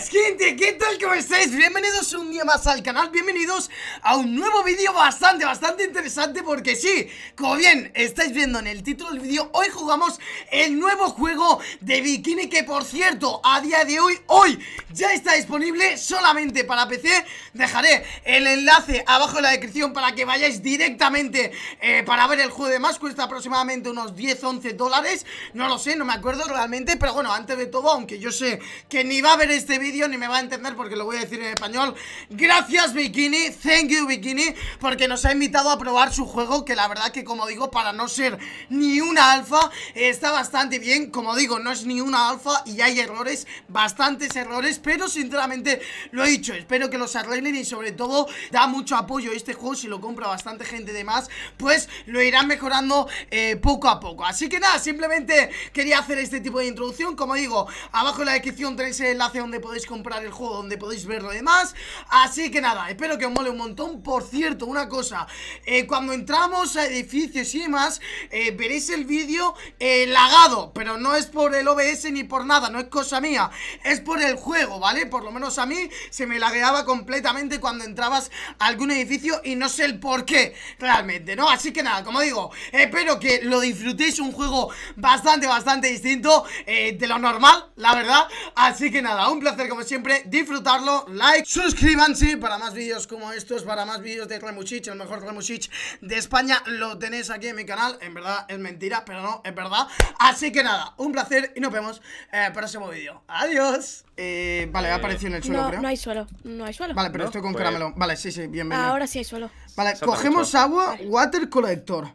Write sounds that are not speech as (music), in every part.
Let's go! ¿qué tal? ¿Cómo estáis? Bienvenidos un día más al canal, bienvenidos a un nuevo vídeo bastante, bastante interesante Porque sí, como bien estáis viendo en el título del vídeo, hoy jugamos el nuevo juego de Bikini Que por cierto, a día de hoy, hoy ya está disponible solamente para PC Dejaré el enlace abajo en la descripción para que vayáis directamente eh, para ver el juego de más Cuesta aproximadamente unos 10, 11 dólares, no lo sé, no me acuerdo realmente Pero bueno, antes de todo, aunque yo sé que ni va a ver este vídeo ni me va a entender porque lo voy a decir en español. Gracias, Bikini. Thank you, Bikini. Porque nos ha invitado a probar su juego. Que la verdad que, como digo, para no ser ni una alfa, está bastante bien. Como digo, no es ni una alfa y hay errores, bastantes errores. Pero sinceramente, lo he dicho. Espero que los arreglen y sobre todo da mucho apoyo este juego. Si lo compra bastante gente de más, pues lo irán mejorando eh, poco a poco. Así que nada, simplemente quería hacer este tipo de introducción. Como digo, abajo en la descripción tenéis el enlace donde podéis comprar el juego donde podéis ver lo demás Así que nada, espero que os mole un montón Por cierto, una cosa eh, Cuando entramos a edificios y demás eh, Veréis el vídeo eh, lagado Pero no es por el OBS ni por nada No es cosa mía Es por el juego, ¿vale? Por lo menos a mí se me lagueaba completamente cuando entrabas a algún edificio Y no sé el por qué realmente, ¿no? Así que nada, como digo Espero que lo disfrutéis Un juego bastante, bastante distinto De lo normal, la verdad Así que nada, un placer como siempre siempre, disfrutarlo, like, suscríbanse para más vídeos como estos, para más vídeos de Remuchich, el mejor Remusich de España, lo tenéis aquí en mi canal, en verdad es mentira, pero no, es verdad. Así que nada, un placer y nos vemos en eh, el próximo vídeo. Adiós. Eh, vale, ha eh, aparecido en el suelo, no, creo. No hay suelo, no hay suelo. Vale, pero estoy con pues caramelo. Vale, sí, sí, bienvenido. Ahora sí hay suelo. Vale, cogemos agua, water collector.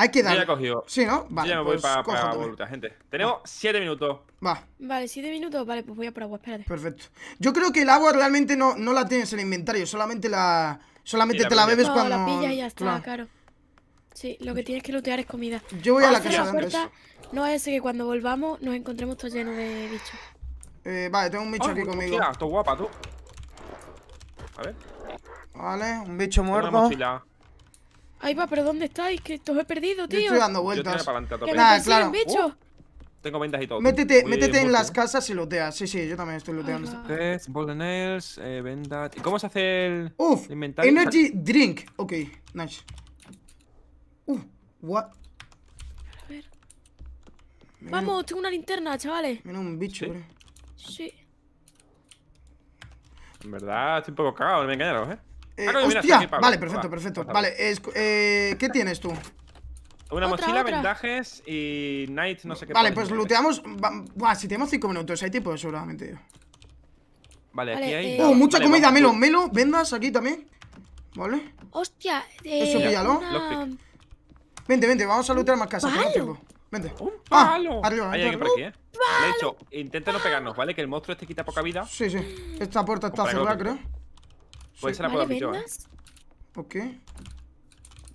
Hay que dar. Sí, ¿no? Vale. ya me pues voy para, para gente. Tenemos 7 minutos. Va. Vale, 7 minutos. Vale, pues voy a por agua, espérate. Perfecto. Yo creo que el agua realmente no, no la tienes en el inventario. Solamente la. Solamente te la bebes no, cuando. la pillas y ya está, claro. Sí, lo que tienes que lootear es comida. Yo voy a, la casa No es ese que cuando volvamos nos encontremos todo lleno de bichos. Eh, vale, tengo un bicho aquí conmigo. Mira, guapa, tú. A ver. Vale, un bicho muerto. Ahí va, pero ¿dónde estáis? Que os he perdido, tío. estoy dando vueltas. Nada, claro. Oh. tengo vendas y todo. Métete, métete en las casas y lootea. Sí, sí, yo también estoy looteando. Test, golden Nails, eh, ¿Cómo se hace el Uf, inventario? Energy Drink. Ok, nice. Uf, what? A ver. Vamos, tengo una linterna, chavales. Menos un bicho, ¿Sí? Sí. En verdad, estoy un poco cagado, no me engañaros, eh. Eh, ah, ¡Hostia! vale, perfecto, perfecto. vale, eh, ¿qué tienes tú? Una mochila, vendajes y Knight, no sé qué. Vale, pues looteamos. Buah, si tenemos 5 minutos, hay tiempo de Vale, aquí hay. oh, mucha comida, melo, melo, vendas aquí también. Vale. Hostia, Eso píllalo. Vente, vente, vamos a lootear más casas. Tiempo. Vente. Un Ah, arriba, hay por aquí, eh. De hecho, intenta no pegarnos, ¿vale? Que el monstruo este quita poca vida. Sí, sí. Esta puerta está cerrada, creo. Puede ser la puedo ¿Por ¿Esto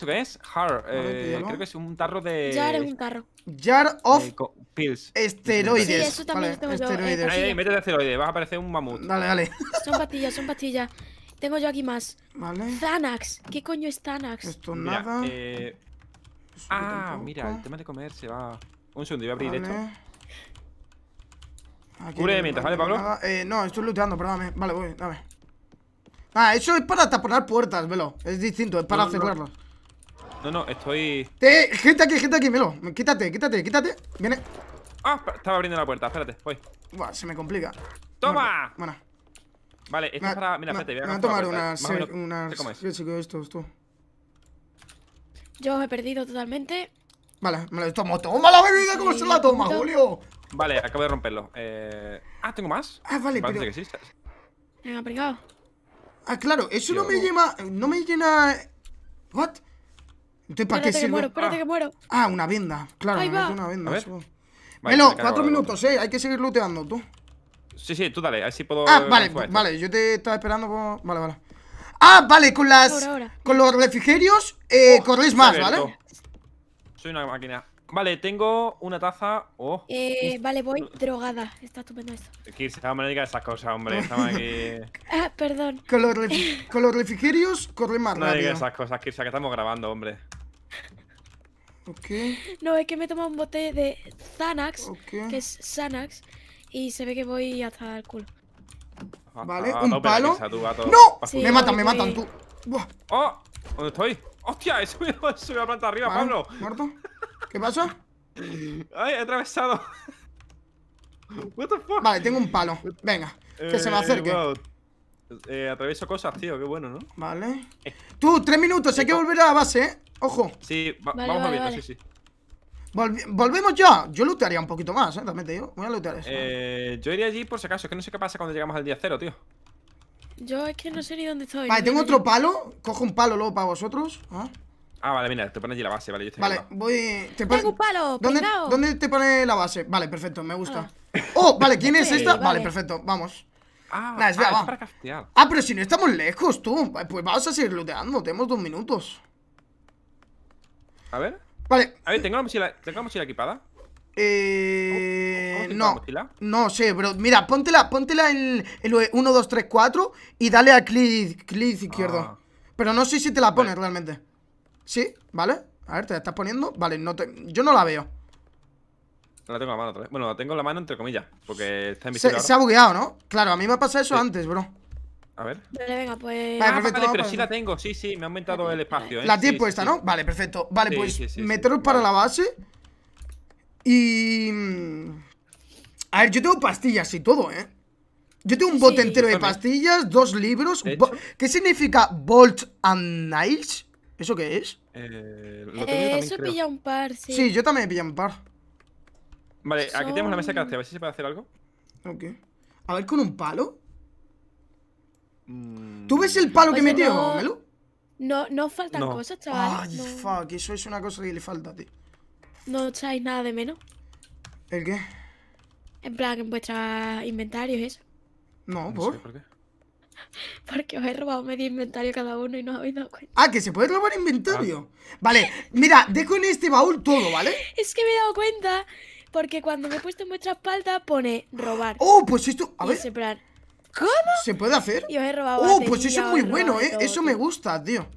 qué es? Har. Eh, creo que es un tarro de. Jar es un tarro. Jar of. Eh, pills. Esteroides. Sí, eso también lo tengo esteroides. yo. Eh, ahí, ahí, esteroides, vas a aparecer un mamut. Dale, dale. Son pastillas, son pastillas. Tengo yo aquí más. Vale. Xanax. ¿Qué coño es Xanax? Esto nada. Eh... ah, mira, el tema de comer se va. Un segundo, voy a abrir esto. Cure de mientras, ¿vale, Pablo? Eh, no, estoy looteando, perdóname. Vale, voy, dame. Ah, eso es para taponar puertas, velo Es distinto, es para cerrarlo No. no, estoy. Eh, gente aquí, gente aquí, velo Quítate, quítate, quítate. Viene. Ah, estaba abriendo la puerta, espérate, voy. Buah, se me complica. ¡Toma! Bueno. Vale, esto es para. Mira, espérate, voy a. Me voy a tomar unas. Menos... unas... Yo esto. Yo me he perdido totalmente. Vale, me lo tomo. ¡Toma la bebida! ¿Cómo se la toma, Julio? Vale, acabo de romperlo. Eh... Ah, ¿tengo más? Ah, vale, me pero... que sí. Venga, pegado. Ah, claro, eso no me llena. No me llena. ¿What? Entonces, ¿para qué sirve? Que muero, espérate ah. que muero. Ah, una venda. Claro, Ahí va. una venda. cuatro minutos, eh. Hay que seguir looteando, tú. Sí, sí, tú dale, a ver si puedo. Ah, vale, vale, yo te estaba esperando. Por... Vale, vale. Ah, vale, con las. Con los refrigerios, eh, oh, corréis más, ¿vale? Soy una máquina. Vale, tengo una taza. Oh. Eh, vale, voy drogada. Está estupendo esto. Aquí se llama de esas cosas, hombre. Estamos aquí. (laughs) ah, perdón. Con los, (laughs) refrigerios corre más no rápido. No esas cosas, Kirsa, que estamos grabando, hombre. No, es que me he tomado un bote de Zanax que es Zanax y se ve que voy hasta el culo. Ah, vale, un palo. ¡No! me matan, me matan, tú. ¡Oh! ¿Dónde estoy? ¡Hostia! (laughs) He subido, a la planta arriba, Pablo. ¿Muerto? ¿Qué pasó? Ay, he atravesado. What the fuck? Vale, tengo un palo. Venga, que se me eh, acerque. Eh, atravieso cosas, tío, qué bueno, ¿no? Vale. Eh. Tú, tres minutos, hay que volver a la base, ¿eh? Ojo. Sí, vamos a ver sí, sí. volvemos ya. Yo lootearía un poquito más, ¿eh? También te digo. Voy a lootear eso. Eh, yo iría allí por si acaso, es que no sé qué pasa cuando llegamos al día cero, tío. Yo es que no sé ni dónde estoy. Vale, tengo otro palo. Cojo un palo luego para vosotros. ¿Ah? Ah, vale, mira, te pones allí la base, vale, yo estoy Vale, voy... Te un palo, ¿Dónde, te pone la base? Vale, perfecto, me gusta ah. (laughs) ¡Oh! Vale, ¿quién es esta? Vale, perfecto, vamos Ah, ah, ah, pero si no estamos lejos, tú Pues vamos a seguir looteando, tenemos dos minutos A ver Vale A ver, ¿tengo la mochila, ¿tengo la mochila equipada? Eh, no, no sé, pero Mira, póntela, póntela en el 1, 2, 3, 4 y dale a clic, clic izquierdo. Ah. Pero no sé si te la pones realmente. Sí, ¿vale? A ver, te la estás poniendo. Vale, no te... yo no la veo. la tengo en la mano otra vez. Bueno, la tengo en la mano entre comillas, porque está en mi se, se ha bugueado, ¿no? Claro, a mí me ha pasado eso antes, bro. A ver. Vale, venga, pues. perfecto, pero sí la tengo, sí, sí, me ha aumentado el espacio. ¿eh? La tienes puesta, ¿no? Vale, perfecto. Vale, pues meteros para la base. Y. A ver, yo tengo pastillas y todo, ¿eh? Yo tengo un bote entero de pastillas, dos libros. ¿Qué significa Bolt and Niles? ¿Eso qué es? Eh, lo eh, eso pilla un par, sí. Sí, yo también he pillado un par. Vale, aquí tenemos la mesa de crafting, a ver si se puede hacer algo. Ok. A ver, con un palo. Mm, ¿Tú ves el palo que metió, no... No, no faltan cosas, chaval. Ay, no. fuck, eso es una cosa que le falta, tío. No echáis nada de menos. ¿El qué? En plan, en vuestros inventarios, eso. No, ¿por? ¿por qué? (laughs) Porque os he robado medio inventario cada uno y no os habéis dado cuenta. Ah, que se puede robar inventario. Ah. Vale, mira, dejo en este baúl todo, ¿vale? (laughs) Es que me he dado cuenta. Porque cuando me he puesto en vuestra espalda pone robar. Oh, pues esto. A ver. ¿Cómo? ¿Se puede hacer? Yo he robado. Oh, pues eso es muy bueno, ¿eh? eso me gusta, tío.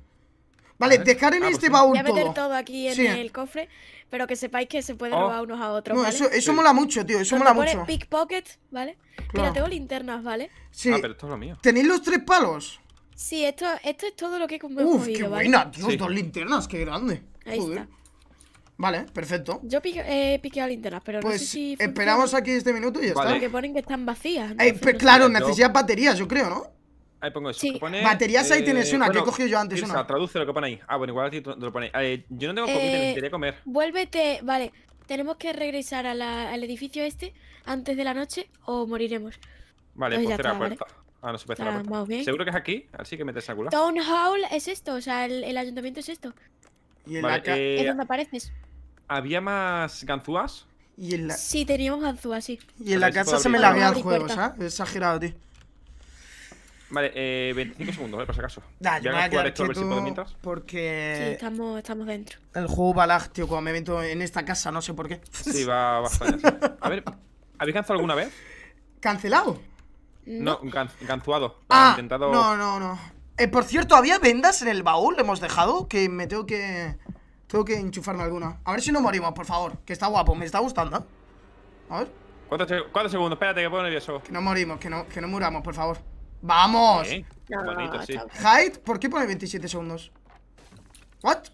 Vale, dejar en ah, este pues baúl Voy a meter todo, aquí en el cofre, pero que sepáis que se puede oh. robar unos a otros, eso, eso mola mucho, tío, eso mola mucho. pickpocket, ¿vale? Mira, tengo linternas, ¿vale? Sí. Ah, pero esto es lo mío. ¿Tenéis los tres palos? Sí, esto, esto es todo lo que he comido qué ¿vale? tío, dos linternas, qué grande. Ahí está. Vale, perfecto. Yo eh, he piqueado linternas, pero no pues sé si... esperamos aquí este minuto y ya está. Porque ponen que están vacías. Eh, pues claro, necesitas baterías, yo creo, ¿no? Ahí pongo eso. Sí. Baterías ahí tienes eh, una, que he cogido yo antes. una. traduce lo que pone ahí. Ah, bueno, igual te lo pone. Eh, yo no tengo comida, eh, necesitaría comer. Vuélvete, vale. Tenemos que regresar al edificio este antes de la noche o moriremos. Vale, pues, pues la puerta. Ah, no se puede la puerta. Seguro que es aquí, así que metes a culo. Town Hall es esto, o sea, el, el ayuntamiento es esto. Y el vale, eh, es donde apareces. ¿Había más ganzúas? Sí, teníamos ganzúas, sí. Y en la casa se me laguea el juego, ¿sabes? Exagerado, tío. Vale, eh, 25 segundos, ¿eh? por si acaso. a mientras. porque... Sí, estamos, estamos dentro. El juego va tío, cuando me meto en esta casa, no sé por qué. Sí, va bastante. (laughs) A ver, ¿habéis cancelado alguna vez? ¿Cancelado? No, canzuado. Ah, intentado... no, no, no. Eh, por cierto, ¿había vendas en el baúl? ¿Le hemos dejado? Que me tengo que... Tengo que enchufarme alguna. A ver si no morimos, por favor. Que está guapo, me está gustando. A ver. ¿Cuántos, segundos? Espérate, que puedo nervioso. Que no morimos, que no, que no muramos, por favor. ¡Vamos! sí. ¿por qué pone 27 segundos? ¿What?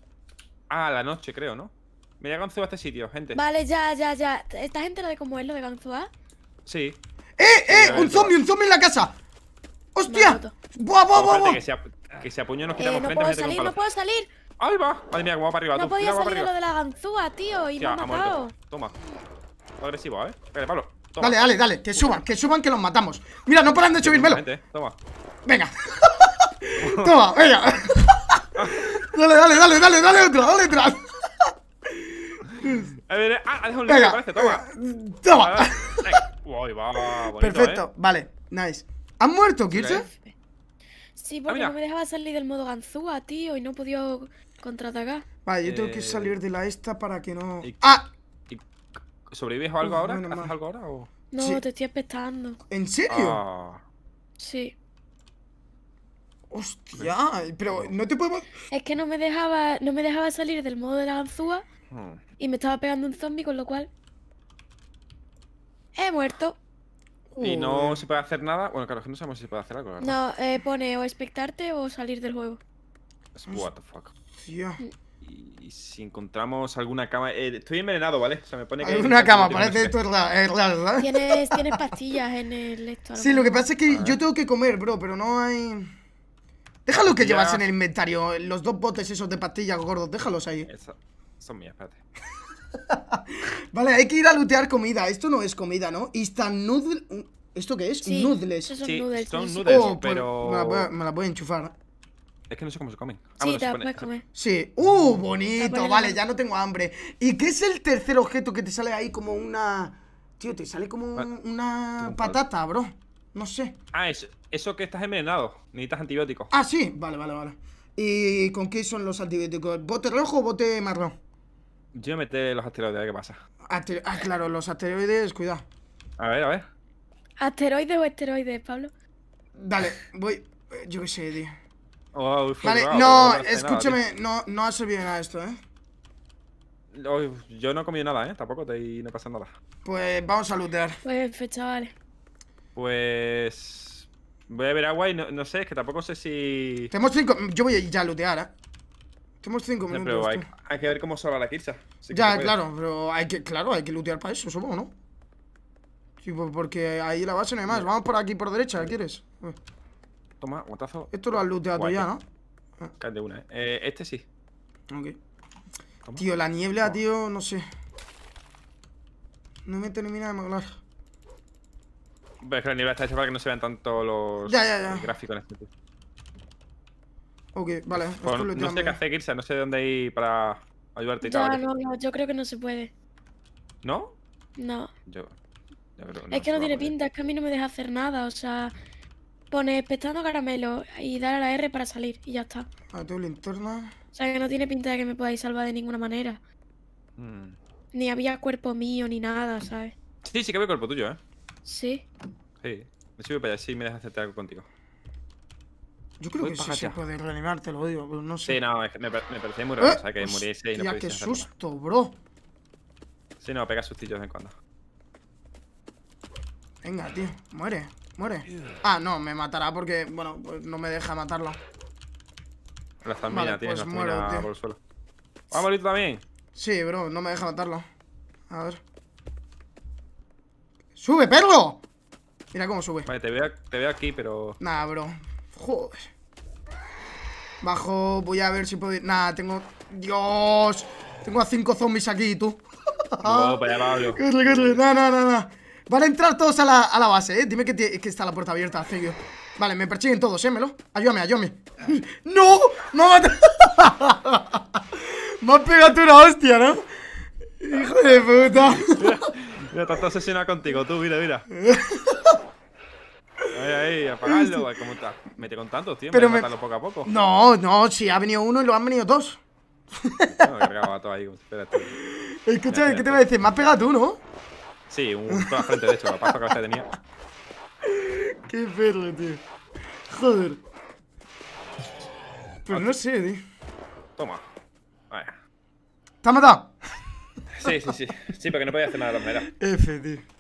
Ah, la noche, creo, ¿no? Me voy a a este sitio, gente. Vale, ya, ya, ya. ¿Esta gente lo de cómo es lo de Ganzúa? Sí. ¡Eh, eh! ¡Un zombie, un zombie en la casa! ¡Hostia! ¡Buah, buah, buah! Que, se apuñe nos eh, quitamos frente. no Puedo salir, no puedo salir, ¡Ahí va! Madre mía, cómo va para arriba. No podía salir lo de la ganzúa, tío, y me ha matado. Toma. Agresivo, ¿eh? Vale, Pablo. Dale, dale, dale, que suban, que suban, que los matamos. Mira, no paran de subírmelo. Toma. Venga. (laughs) Toma, venga. (laughs) dale, dale, dale, dale, dale otra, dale otra. A ver, ah, venga, toma. Eh, toma. ¿eh? Perfecto, vale, nice. ¿Has muerto, Kirchner? Sí, ah, porque no me dejaba salir del modo ganzúa, tío, y no podía contraatacar. Vale, yo tengo que eh. salir de la esta para que no. ¡Ah! ¿Sobrevives o algo ahora? ¿Haces algo ahora o...? No, te estoy esperando ¿En serio? Ah. Sí. Hostia, pero no te podemos... Es que no me dejaba, no me dejaba salir del modo de la ganzúa hmm. y me estaba pegando un zombie, con lo cual... He muerto. ¿Y no se puede hacer nada? Bueno, claro, que no sabemos si se puede hacer algo, No, eh, pone o expectarte o salir del juego. What the fuck. Hostia. Mm. Y, si encontramos alguna cama. Eh, estoy envenenado, ¿vale? O sea, cama, parece esto es raro, ¿Tienes, (laughs) pastillas en el esto. Sí, lo que pasa es que yo tengo que comer, bro, pero no hay. Déjalo que llevas en el inventario. Los dos botes esos de pastillas gordos, déjalos ahí. son mías, espérate. (laughs) vale, hay que ir a lootear comida. Esto no es comida, ¿no? están noodle. ¿Esto qué es? noodles. Son noodles. Oh, pues pero. Me la, me la voy a enchufar. Es que no sé cómo se comen. Ah, sí, te puedes comer. Sí. ¡Uh, bonito! Vale, ya no tengo hambre. ¿Y qué es el tercer objeto que te sale ahí como una... Tío, te sale como una patata, bro. No sé. Ah, eso que estás envenenado. Necesitas antibióticos. Ah, sí. Vale, vale, vale. ¿Y con qué son los antibióticos? ¿Bote rojo o bote marrón? Yo metí los asteroides, a qué pasa. Ah, claro, los asteroides, cuidado. A ver, a ver. ¿Asteroides o esteroides, Pablo? Dale, voy... Eh, yo qué sé, tío. Oh, vale, no, escúchame, no, no ha servido nada esto, ¿eh? Yo no he comido nada, ¿eh? Tampoco te no pasa nada. Pues vamos a lootear. Pues, fechad. Pues... Voy a ver agua y no, no, sé, es que tampoco sé si... Tenemos cinco... Yo voy a ya a lootear, ¿eh? Tenemos cinco minutos. hay, que ver cómo salva la Kirsa. ya, claro, pero hay que, claro, hay que lootear para eso, supongo, ¿no? Sí, pues, porque ahí la base no hay más. Vamos por aquí por derecha, ¿quieres? toma, guantazo. Esto lo has looteado ya, ¿no? Cae de una, ¿eh? eh este sí. Ok. Tío, la niebla, tío, no sé. No me termina de molar. Pero que la niebla está hecha para que no se vean tanto los gráficos en este tío. Ok, vale. no, pues no sé qué hacer, Kirsa, no sé dónde ir para ayudarte. y no, no, yo creo que no se puede. ¿No? no es que no tiene pinta, es que a mí no me deja hacer nada, o sea, Pone espectando caramelo y dar a la R para salir y ya está. A tu linterna. O sea que no tiene pinta de que me podáis salvar de ninguna manera. Hmm. Ni había cuerpo mío ni nada, ¿sabes? Sí, sí que había cuerpo tuyo, ¿eh? Sí. Sí. Me sirve para allá si me dejas hacerte algo contigo. Yo creo que sí se puede reanimarte, lo digo, pero no sé. Sí, no, es que me, me parecía muy ¡Eh! raro, o sea, que muriese y no pudiese qué susto, bro! Sí, no, pega sustillos de vez en cuando. Venga, tío, muere. Muere. Ah, no, me matará porque, bueno, pues no me deja matarla La familia tiene pues muero, tío. por el suelo. ¿Va a morir también? Sí, bro, no me deja matarlo. A ver. ¡Sube, perro! Mira cómo sube. Vale, te veo, te aquí, pero. Nah, bro. Joder. Bajo, voy a ver si puedo. Nah, tengo. ¡Dios! Tengo a cinco zombies aquí, tú. No, para allá, Pablo. no, No, no, no, Van a entrar todos a la, a la base, ¿eh? Dime que, que, está la puerta abierta, Sergio. Vale, me persiguen todos, ¿eh? Melo. Ayúdame, ayúdame. (laughs) ¡No! ¡Me ha matado! (laughs) me ha pegado una hostia, ¿no? ¡Hijo de puta! mira, mira, tanto asesina contigo, tú, mira, mira. Ahí, ahí, apagadlo, (laughs) ¿cómo está? Mete con tantos, tío, pero me... poco a poco. No, no, si ha venido uno y lo han venido dos. no, me todo ahí, espérate. Escucha, ¿qué te voy a decir? Me has pegado tú, ¿no? Sí, un toda la frente, de hecho, la pasta cabeza de tenía. (laughs) Qué perro, tío. Joder. Pero no sé, tío. Toma. Vaya. ¡Te matado! Sí, sí, sí. Sí, porque no podía hacer nada de la manera. F, tío.